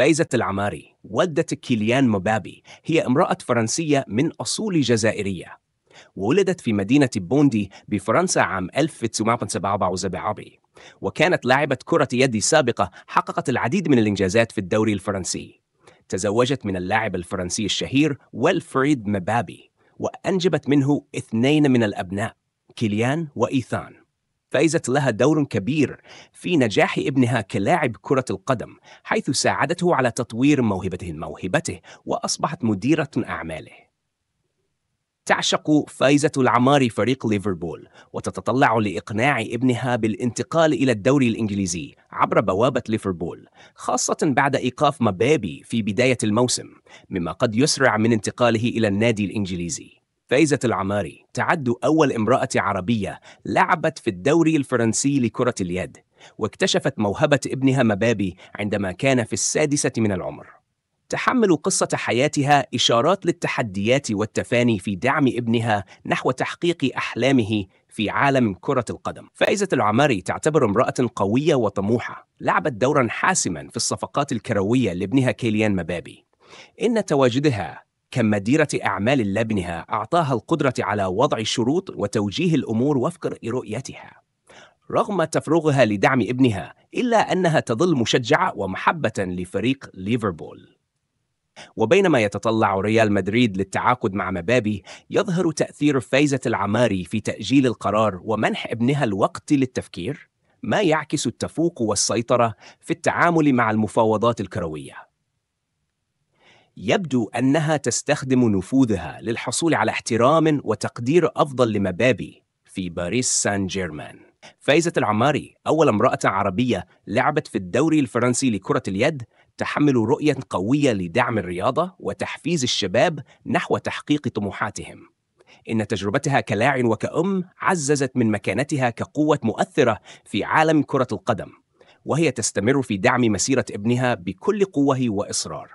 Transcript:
فايزة العماري والدة كيليان مبابي هي امرأة فرنسية من أصول جزائرية ولدت في مدينة بوندي بفرنسا عام 1977 وكانت لاعبة كرة يد سابقة حققت العديد من الإنجازات في الدوري الفرنسي تزوجت من اللاعب الفرنسي الشهير ويلفريد مبابي وأنجبت منه اثنين من الأبناء كيليان وإيثان فازت لها دور كبير في نجاح ابنها كلاعب كرة القدم، حيث ساعدته على تطوير موهبته موهبته، وأصبحت مديرة أعماله. تعشق فايزة العمار فريق ليفربول، وتتطلع لإقناع ابنها بالانتقال إلى الدوري الإنجليزي عبر بوابة ليفربول، خاصة بعد إيقاف مبابي في بداية الموسم، مما قد يسرع من انتقاله إلى النادي الإنجليزي. فايزة العماري تعد أول امرأة عربية لعبت في الدوري الفرنسي لكرة اليد واكتشفت موهبة ابنها مبابي عندما كان في السادسة من العمر تحمل قصة حياتها إشارات للتحديات والتفاني في دعم ابنها نحو تحقيق أحلامه في عالم كرة القدم فائزة العماري تعتبر امرأة قوية وطموحة لعبت دورا حاسما في الصفقات الكروية لابنها كيليان مبابي إن تواجدها كمديرة أعمال لابنها أعطاها القدرة على وضع شروط وتوجيه الأمور وفق رؤيتها رغم تفرغها لدعم ابنها إلا أنها تظل مشجعة ومحبة لفريق ليفربول وبينما يتطلع ريال مدريد للتعاقد مع مبابي يظهر تأثير فايزة العماري في تأجيل القرار ومنح ابنها الوقت للتفكير ما يعكس التفوق والسيطرة في التعامل مع المفاوضات الكروية يبدو أنها تستخدم نفوذها للحصول على احترام وتقدير أفضل لمبابي في باريس سان جيرمان فايزة العماري أول امرأة عربية لعبت في الدوري الفرنسي لكرة اليد تحمل رؤية قوية لدعم الرياضة وتحفيز الشباب نحو تحقيق طموحاتهم إن تجربتها كلاعب وكأم عززت من مكانتها كقوة مؤثرة في عالم كرة القدم وهي تستمر في دعم مسيرة ابنها بكل قوه وإصرار